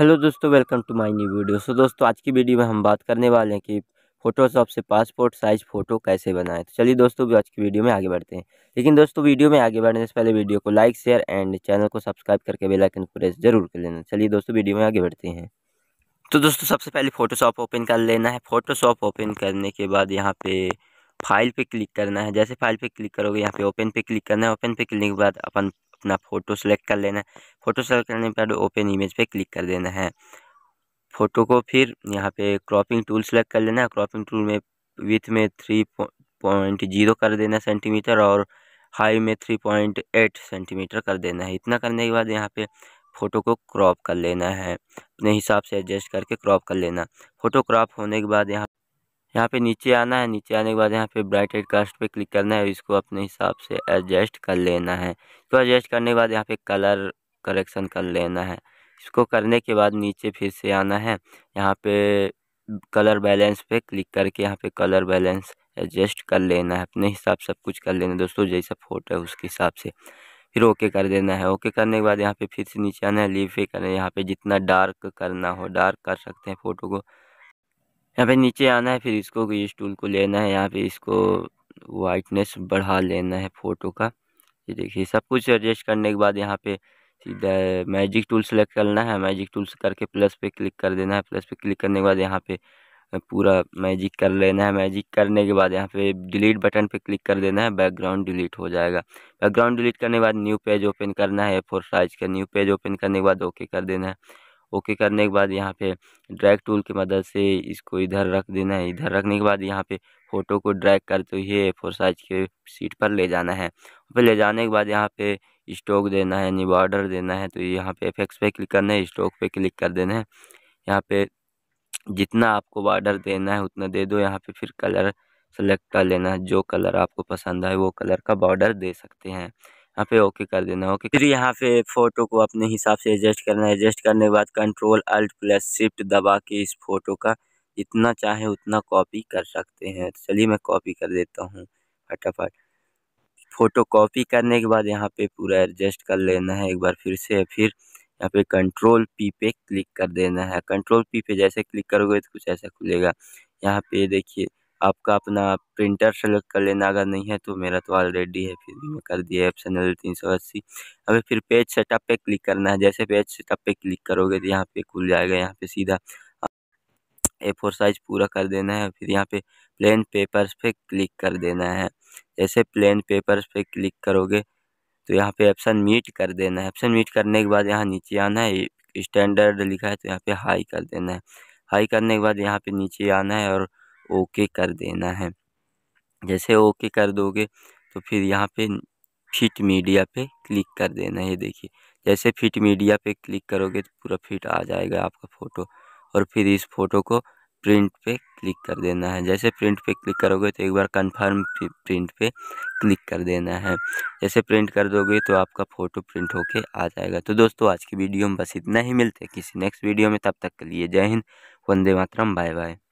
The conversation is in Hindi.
हेलो दोस्तों welcome to my new video so दोस्तों आज की वीडियो में हम बात करने वाले हैं कि फोटोशॉप से पासपोर्ट साइज़ फ़ोटो कैसे बनाएं तो चलिए दोस्तों भी आज की वीडियो में आगे बढ़ते हैं लेकिन दोस्तों वीडियो में आगे बढ़ने से पहले वीडियो को लाइक शेयर एंड चैनल को सब्सक्राइब करके बेलाइकन प्रेस जरूर कर लेना चलिए दोस्तों वीडियो में आगे बढ़ते हैं तो दोस्तों सबसे पहले फ़ोटोशॉप ओपन कर लेना है फ़ोटोशॉप ओपन करने के बाद यहाँ पे फाइल पे क्लिक करना है जैसे फाइल पे क्लिक करोगे यहाँ पे ओपन पे क्लिक करना है ओपन पे क्लिक के बाद अपन अपना फ़ोटो सेलेक्ट कर लेना है फ़ोटो सेलेक्ट करने के बाद ओपन इमेज पे क्लिक कर देना है फ़ोटो को फिर यहाँ पे क्रॉपिंग टूल सेलेक्ट कर लेना है क्रॉपिंग टूल में विथ में थ्री पॉइंट जीरो कर देना सेंटीमीटर और हाई में थ्री पॉइंट एट सेंटीमीटर कर देना है इतना करने के बाद यहाँ पे फ़ोटो को क्रॉप कर लेना है अपने हिसाब से एडजस्ट करके क्रॉप कर लेना फ़ोटो क्रॉप होने के बाद यहाँ यहाँ पे नीचे आना है नीचे आने के बाद यहाँ पे ब्राइट हेड कास्ट पे क्लिक करना है इसको अपने हिसाब से एडजस्ट कर लेना है इसको एडजस्ट करने के बाद यहाँ पे कलर करेक्शन कर लेना है इसको करने के बाद नीचे फिर से आना है यहाँ पे कलर बैलेंस पे क्लिक करके यहाँ पे कलर बैलेंस एडजस्ट कर लेना है अपने हिसाब से सब कुछ कर लेना है दोस्तों जैसा फोटो है उसके हिसाब से फिर ओके कर देना है ओके करने के बाद यहाँ पे फिर से नीचे आना है लीव पे करना है यहाँ पे जितना डार्क करना हो डार्क कर सकते हैं फ़ोटो को यहाँ पे नीचे आना है फिर इसको इस टूल को लेना है यहाँ पे इसको वाइटनेस बढ़ा लेना है फ़ोटो का ये देखिए सब कुछ एडजस्ट करने के बाद यहाँ पे सीधा मैजिक टूल सेलेक्ट करना है मैजिक टूल करके प्लस पे क्लिक कर देना है प्लस पे क्लिक करने के बाद यहाँ पे पूरा मैजिक कर लेना है मैजिक करने के बाद यहाँ पे डिलीट बटन पे क्लिक कर देना है बैकग्राउंड डिलीट हो जाएगा बैकग्राउंड डिलीट करने के बाद न्यू पेज ओपन करना है फोर साइज का न्यू पेज ओपन करने के बाद ओके कर देना है ओके करने के बाद यहाँ पे ड्रैग टूल की मदद से इसको इधर रख देना है इधर रखने के बाद यहाँ पे फ़ोटो को ड्रैग करते हुए फोर साइज के सीट पर ले जाना है फिर ले जाने के बाद यहाँ पे स्टोक देना है यानी बॉर्डर देना है तो यहाँ पे एफेक्स पे क्लिक करना है स्टोक पे क्लिक कर देना है यहाँ पे जितना आपको बॉर्डर देना है उतना दे दो यहाँ पे फिर कलर सेलेक्ट कर लेना है जो कलर आपको पसंद है वो कलर का बॉर्डर दे सकते हैं यहाँ पे ओके कर देना है ओके फिर यहाँ पे फोटो को अपने हिसाब से एडजस्ट करना है एडजस्ट करने के बाद कंट्रोल अल्ट प्लस शिफ्ट दबा के इस फोटो का जितना चाहे उतना कॉपी कर सकते हैं तो चलिए मैं कॉपी कर देता हूँ फटाफट फ़ोटो कॉपी करने के बाद यहाँ पे पूरा एडजस्ट कर लेना है एक बार फिर से फिर यहाँ पे कंट्रोल पी पे क्लिक कर देना है कंट्रोल पी पे जैसे क्लिक करोगे तो कुछ ऐसा खुलेगा यहाँ पे देखिए आपका अपना प्रिंटर सेलेक्ट कर लेना अगर नहीं है तो मेरा तो ऑलरेडी है फिर भी मैं कर दिया एप्सनल तीन सौ अस्सी अभी फिर पेज सेटअप पे क्लिक करना है जैसे पेज सेटअप पे क्लिक करोगे तो यहाँ पे खुल जाएगा यहाँ पे सीधा ए फोर साइज पूरा कर देना है फिर यहाँ पे प्लेन पेपर्स पे क्लिक कर देना है जैसे प्लेन पेपर्स पे क्लिक करोगे तो यहाँ पे ऑप्शन मीट कर देना है ऑप्शन मीट करने के बाद यहाँ नीचे आना है स्टैंडर्ड लिखा है तो यहाँ पे हाई कर देना है हाई करने के बाद यहाँ पे नीचे आना है और ओके कर देना है जैसे ओके कर दोगे तो फिर यहाँ पे फिट मीडिया पे क्लिक कर देना है देखिए जैसे फिट मीडिया पे क्लिक करोगे तो पूरा फिट आ जाएगा आपका फ़ोटो और फिर इस फ़ोटो को प्रिंट पे क्लिक कर देना है जैसे प्रिंट पे क्लिक करोगे तो एक बार कंफर्म प्रिंट पे क्लिक कर देना है जैसे प्रिंट कर दोगे तो आपका फ़ोटो प्रिंट होके आ जाएगा तो दोस्तों आज की वीडियो में बस इतना ही मिलते हैं किसी नेक्स्ट वीडियो में तब तक के लिए जय हिंद वंदे मातरम बाय बाय